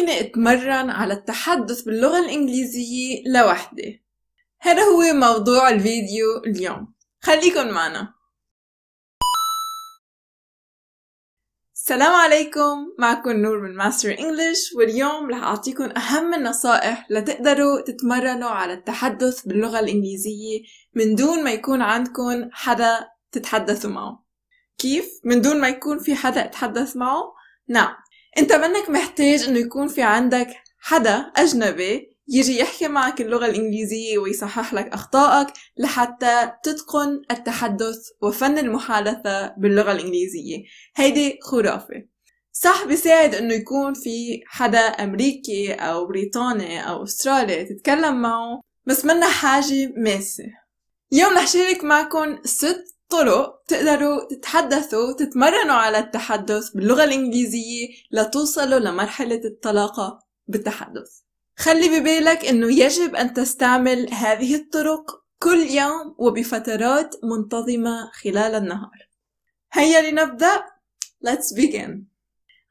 خليني اتمرن على التحدث باللغة الإنجليزية لوحدي هذا هو موضوع الفيديو اليوم خليكن معنا السلام عليكم معكم نور من ماستر انجلش واليوم رح اعطيكم اهم النصائح لتقدروا تتمرنوا على التحدث باللغة الانجليزية من دون ما يكون عندكم حدا تتحدثوا معه كيف؟ من دون ما يكون في حدا اتحدث معه؟ نعم انت منك محتاج انه يكون في عندك حدا اجنبي يجي يحكي معك اللغة الإنجليزية ويصحح لك أخطائك لحتى تتقن التحدث وفن المحادثة باللغة الإنجليزية هيدي خرافة صح بيساعد انه يكون في حدا امريكي او بريطاني او استرالي تتكلم معه بس منا حاجة ماسة اليوم رح شارك معكم ست طرق تقدروا تتحدثوا تتمرنوا على التحدث باللغة الإنجليزية لتوصلوا لمرحلة الطلاقة بالتحدث خلي ببالك أنه يجب أن تستعمل هذه الطرق كل يوم وبفترات منتظمة خلال النهار هيا لنبدأ Let's begin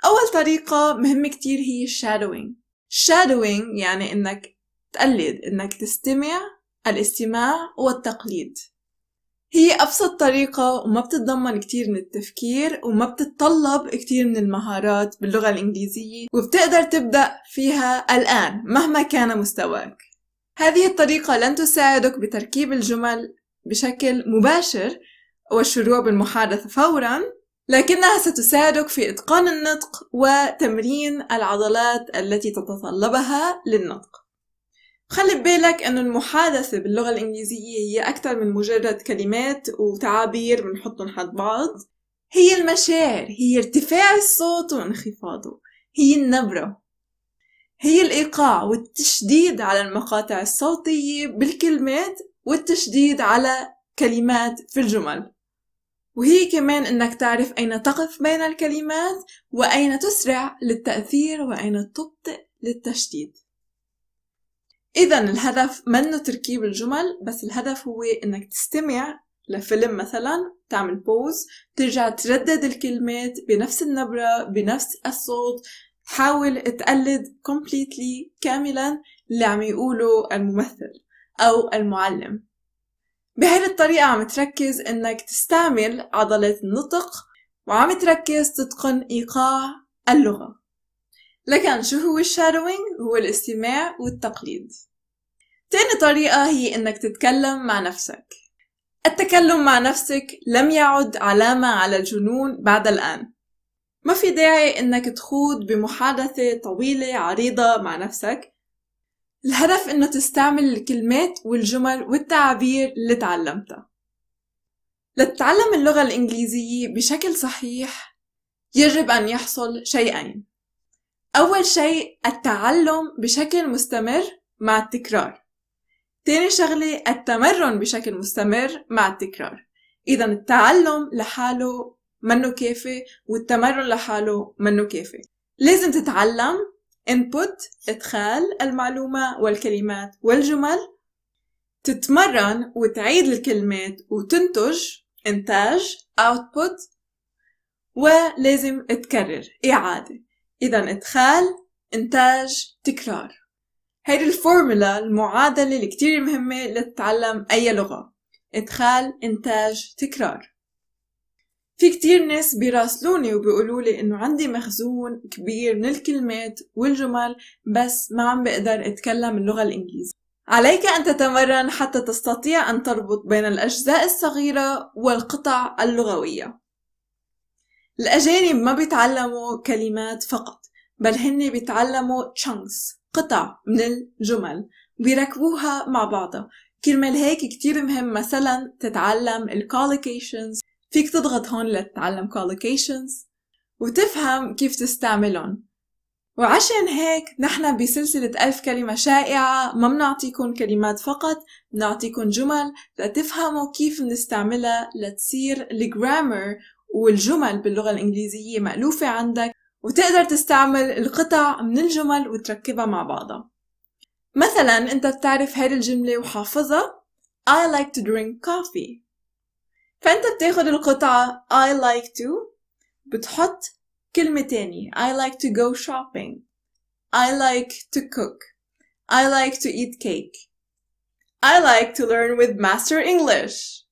أول طريقة مهمة كتير هي shadowing shadowing يعني إنك تقلد إنك تستمع الاستماع والتقليد هي أبسط طريقة وما بتتضمن كتير من التفكير وما بتتطلب كتير من المهارات باللغة الإنجليزية وبتقدر تبدأ فيها الآن مهما كان مستواك هذه الطريقة لن تساعدك بتركيب الجمل بشكل مباشر والشروع بالمحادثة فورا لكنها ستساعدك في إتقان النطق وتمرين العضلات التي تتطلبها للنطق خلي ببالك انه المحادثة باللغة الانجليزية هي اكثر من مجرد كلمات وتعابير بنحطهم حد بعض هي المشاعر هي ارتفاع الصوت وانخفاضه هي النبرة هي الإيقاع والتشديد على المقاطع الصوتية بالكلمات والتشديد على كلمات في الجمل وهي كمان انك تعرف اين تقف بين الكلمات واين تسرع للتاثير واين تبطئ للتشديد إذا الهدف منه تركيب الجمل بس الهدف هو إنك تستمع لفيلم مثلا تعمل بوز ترجع تردد الكلمات بنفس النبرة بنفس الصوت حاول تقلد كومبليتلي كاملا اللي عم يقوله الممثل أو المعلم بهذه الطريقة عم تركز إنك تستعمل عضلة النطق وعم تركز تتقن إيقاع اللغة لكن شو هو الشادوينج؟ هو الاستماع والتقليد تاني طريقة هي إنك تتكلم مع نفسك التكلم مع نفسك لم يعد علامة على الجنون بعد الآن ما في داعي إنك تخوض بمحادثة طويلة عريضة مع نفسك الهدف إنه تستعمل الكلمات والجمل والتعابير اللي تعلمتها لتتعلم اللغة الإنجليزية بشكل صحيح يجب أن يحصل شيئين أول شيء التعلم بشكل مستمر مع التكرار تاني شغلة التمرن بشكل مستمر مع التكرار إذا التعلم لحاله منه كافي والتمرن لحاله منه كافي لازم تتعلم input إدخال المعلومة والكلمات والجمل تتمرن وتعيد الكلمات وتنتج إنتاج output ولازم تكرر إعادة إذا إدخال إنتاج تكرار هيدي الفورمولا المعادلة اللي كتير مهمة لتتعلم أي لغة إدخال إنتاج تكرار في كتير ناس بيراسلوني وبيقولولي إنه عندي مخزون كبير من الكلمات والجمل بس ما عم بقدر أتكلم اللغة الإنجليزية عليك أن تتمرن حتى تستطيع أن تربط بين الأجزاء الصغيرة والقطع اللغوية الأجانب ما بيتعلموا كلمات فقط بل هن بيتعلموا chunks قطع من الجمل بيركبوها مع بعضها كرمال هيك كتير مهم مثلا تتعلم collocations فيك تضغط هون لتتعلم collocations وتفهم كيف تستعملهم وعشان هيك نحن بسلسلة ألف كلمة شائعة ما بنعطيكم كلمات فقط بنعطيكم جمل لتفهموا كيف بنستعملها لتصير الجرامر والجمل باللغة الإنجليزية مألوفة عندك وتقدر تستعمل القطع من الجمل وتركبها مع بعضها مثلا أنت بتعرف هاي الجملة وحافظها I like to drink coffee فأنت بتاخد القطعة I like to بتحط كلمة تانية I like to go shopping I like to cook I like to eat cake I like to learn with Master English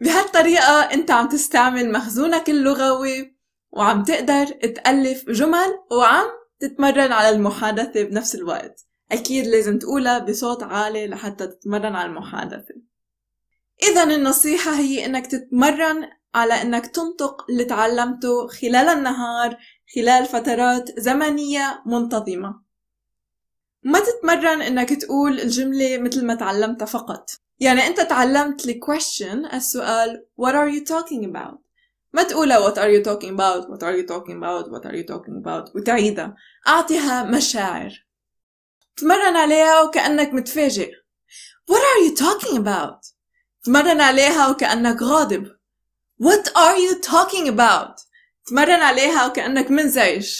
بهالطريقة انت عم تستعمل مخزونك اللغوي وعم تقدر تألف جمل وعم تتمرن على المحادثة بنفس الوقت أكيد لازم تقولها بصوت عالي لحتى تتمرن على المحادثة إذا النصيحة هي إنك تتمرن على إنك تنطق اللي تعلمته خلال النهار خلال فترات زمنية منتظمة ما تتمرن إنك تقول الجملة مثل ما تعلمتها فقط يعني أنت تعلمت لي question السؤال what are you talking about ما تقولها what are you talking about what are you talking about what are you talking about وتعيدها أعطيها مشاعر تمرن عليها وكأنك متفاجئ What are you talking about? تمرن عليها وكأنك غاضب What are you talking about? تمرن عليها وكأنك منزعج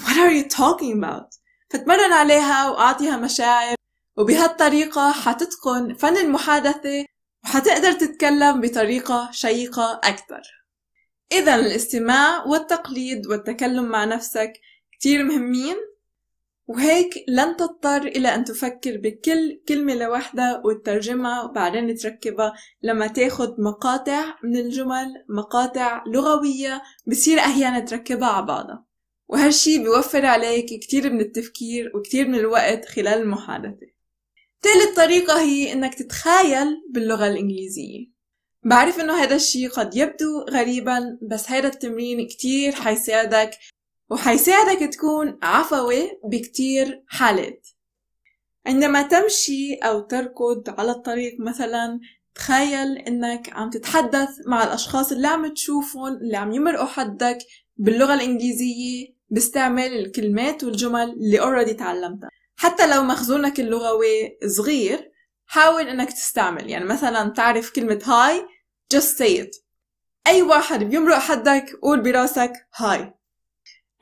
What are you talking about? فتمرن عليها وأعطيها مشاعر وبهالطريقة حتتقن فن المحادثة وحتقدر تتكلم بطريقة شيقة أكثر إذا الاستماع والتقليد والتكلم مع نفسك كتير مهمين وهيك لن تضطر إلى أن تفكر بكل كلمة لوحدها وتترجمها وبعدين تركبها لما تاخد مقاطع من الجمل مقاطع لغوية بصير أحيانا تركبها على بعضها وهالشي بيوفر عليك كتير من التفكير وكتير من الوقت خلال المحادثة ثالث طريقة هي إنك تتخيل باللغة الإنجليزية بعرف إنه هذا الشي قد يبدو غريبا بس هذا التمرين كتير حيساعدك وحيساعدك تكون عفوي بكتير حالات عندما تمشي أو تركض على الطريق مثلا تخيل إنك عم تتحدث مع الأشخاص اللي عم تشوفهم اللي عم يمرقوا حدك باللغة الإنجليزية باستعمال الكلمات والجمل اللي اوريدي تعلمتها حتى لو مخزونك اللغوي صغير حاول انك تستعمل يعني مثلا تعرف كلمة هاي just say it اي واحد بيمرق حدك قول براسك هاي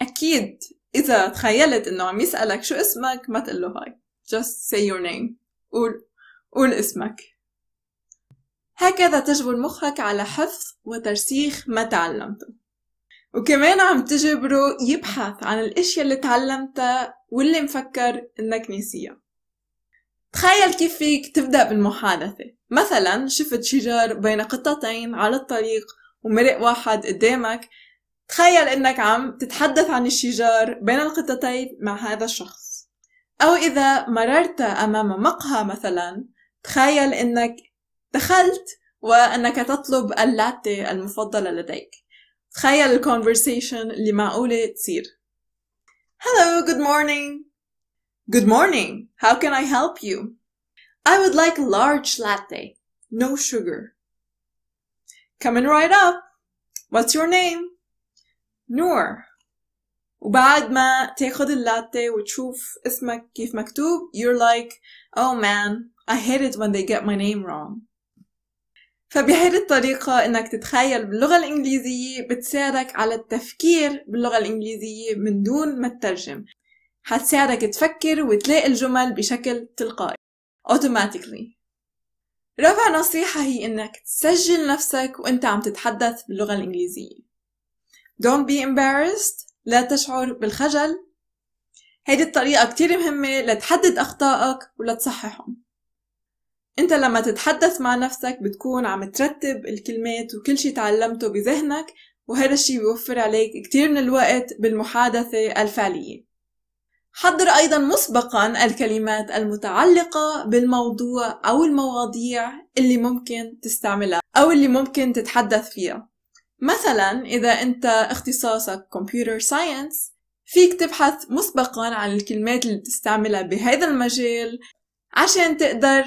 اكيد اذا تخيلت انه عم يسألك شو اسمك ما تقول له هاي just say your name قول قول اسمك هكذا تجبر مخك على حفظ وترسيخ ما تعلمته وكمان عم تجبره يبحث عن الاشياء اللي تعلمتها واللي مفكر انك ناسيها تخيل كيف فيك تبدأ بالمحادثة مثلا شفت شجر بين قطتين على الطريق ومرق واحد قدامك تخيل انك عم تتحدث عن الشجار بين القطتين مع هذا الشخص او اذا مررت امام مقهى مثلا تخيل انك دخلت وانك تطلب اللاتي المفضلة لديك تخيل الكونفرسيشن اللي معقولة تصير Hello, good morning. Good morning. How can I help you? I would like a large latte, no sugar. Coming right up. What's your name? نور وبعد ما تاخد اللاتي وتشوف اسمك كيف مكتوب you're like oh man I hate it when they get my name wrong فبهيدي الطريقة إنك تتخيل باللغة الإنجليزية بتساعدك على التفكير باللغة الإنجليزية من دون ما تترجم حتساعدك تفكر وتلاقي الجمل بشكل تلقائي automatically رابع نصيحة هي إنك تسجل نفسك وإنت عم تتحدث باللغة الإنجليزية Don't be embarrassed لا تشعر بالخجل هيدي الطريقة كتير مهمة لتحدد أخطائك ولتصححهم انت لما تتحدث مع نفسك بتكون عم ترتب الكلمات وكل شي تعلمته بذهنك وهذا الشي بيوفر عليك كتير من الوقت بالمحادثة الفعلية حضر أيضا مسبقا الكلمات المتعلقة بالموضوع أو المواضيع اللي ممكن تستعملها أو اللي ممكن تتحدث فيها مثلا إذا أنت اختصاصك كمبيوتر ساينس فيك تبحث مسبقا عن الكلمات اللي بتستعملها بهذا المجال عشان تقدر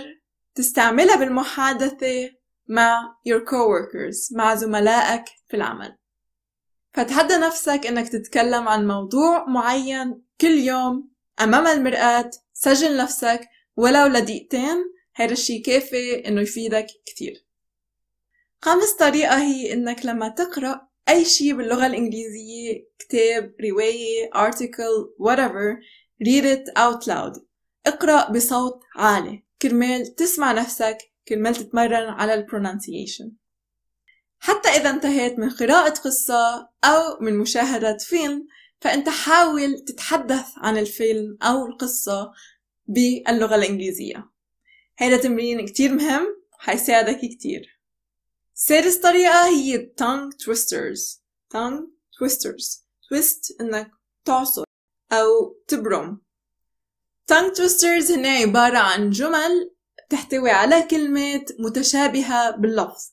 تستعملها بالمحادثة مع your coworkers مع زملائك في العمل فتحدى نفسك انك تتكلم عن موضوع معين كل يوم امام المرآة سجل نفسك ولو لدقيقتين هيدا الشي كافي انه يفيدك كتير خامس طريقة هي انك لما تقرأ اي شي باللغة الانجليزية كتاب رواية article whatever read it out loud اقرأ بصوت عالي كرمال تسمع نفسك كرمال تتمرن على البرونانسيشن حتى إذا انتهيت من قراءة قصة أو من مشاهدة فيلم فأنت حاول تتحدث عن الفيلم أو القصة باللغة الإنجليزية هذا تمرين كتير مهم حيساعدك كتير سادس طريقة هي tongue twisters tongue twisters twist إنك تعصر أو تبرم تانج توسترز هن عبارة عن جمل تحتوي على كلمات متشابهة باللفظ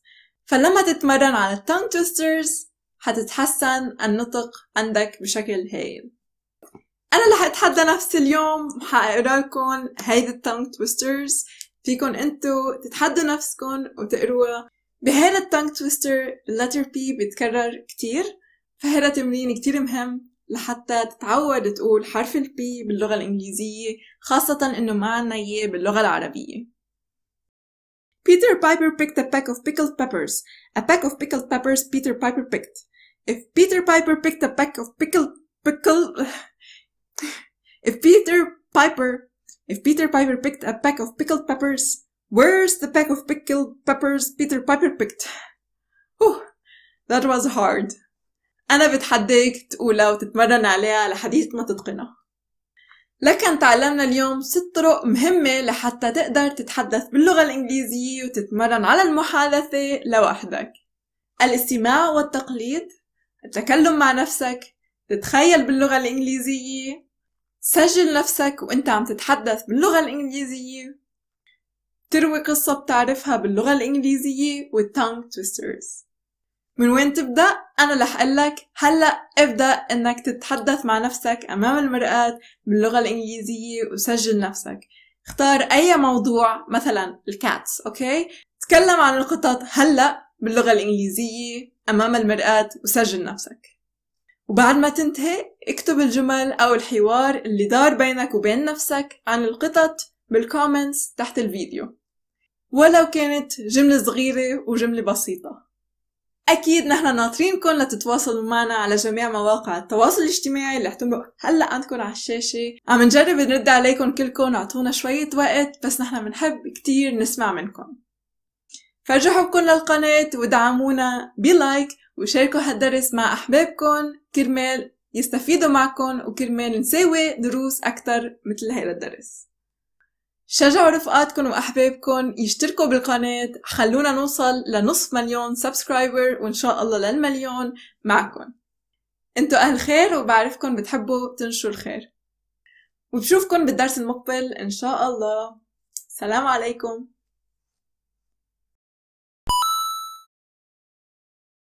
فلما تتمرن على التانج توسترز حتتحسن النطق عندك بشكل هايل أنا رح أتحدى نفسي اليوم حقرا لكم هيدي التانج توسترز فيكن انتو تتحدوا نفسكن وتقروها بهذا التانك تويستر اللتر بي بيتكرر كتير فهذا تمرين كتير مهم لحتى تتعود تقول حرف البي باللغة الإنجليزية خاصة إنه ما عنا إياه باللغة العربية Peter Piper picked a pack of pickled peppers. A pack of pickled peppers Peter Piper picked. If Peter Piper picked a pack of pickled pickle If Peter Piper if Peter Piper picked a pack of pickled peppers, where's the pack of pickled peppers Peter Piper picked? Oh, that was hard. أنا بتحديك تقولها وتتمرن عليها لحديث ما تتقنها لكن تعلمنا اليوم ست طرق مهمة لحتى تقدر تتحدث باللغة الإنجليزية وتتمرن على المحادثة لوحدك الاستماع والتقليد التكلم مع نفسك تتخيل باللغة الإنجليزية سجل نفسك وانت عم تتحدث باللغة الإنجليزية تروي قصة بتعرفها باللغة الإنجليزية tongue تويسترز من وين تبدأ؟ أنا رح لك هلأ ابدأ إنك تتحدث مع نفسك أمام المرآة باللغة الإنجليزية وسجل نفسك اختار أي موضوع مثلا الكاتس أوكي؟ تكلم عن القطط هلأ باللغة الإنجليزية أمام المرآة وسجل نفسك وبعد ما تنتهي اكتب الجمل أو الحوار اللي دار بينك وبين نفسك عن القطط بالكومنتس تحت الفيديو ولو كانت جملة صغيرة وجملة بسيطة أكيد نحن ناطرينكم لتتواصلوا معنا على جميع مواقع التواصل الاجتماعي اللي حتنبق هلا عندكم على الشاشة عم نجرب نرد عليكم كلكم اعطونا شوية وقت بس نحن بنحب كتير نسمع منكم فرجوا حبكم للقناة ودعمونا بلايك وشاركوا هالدرس مع أحبابكم كرمال يستفيدوا معكم وكرمال نساوي دروس أكتر مثل هيدا الدرس شجعوا رفقاتكم وأحبابكم يشتركوا بالقناة خلونا نوصل لنصف مليون سبسكرايبر وإن شاء الله للمليون معكم انتوا أهل خير وبعرفكم بتحبوا تنشروا الخير وبشوفكم بالدرس المقبل إن شاء الله سلام عليكم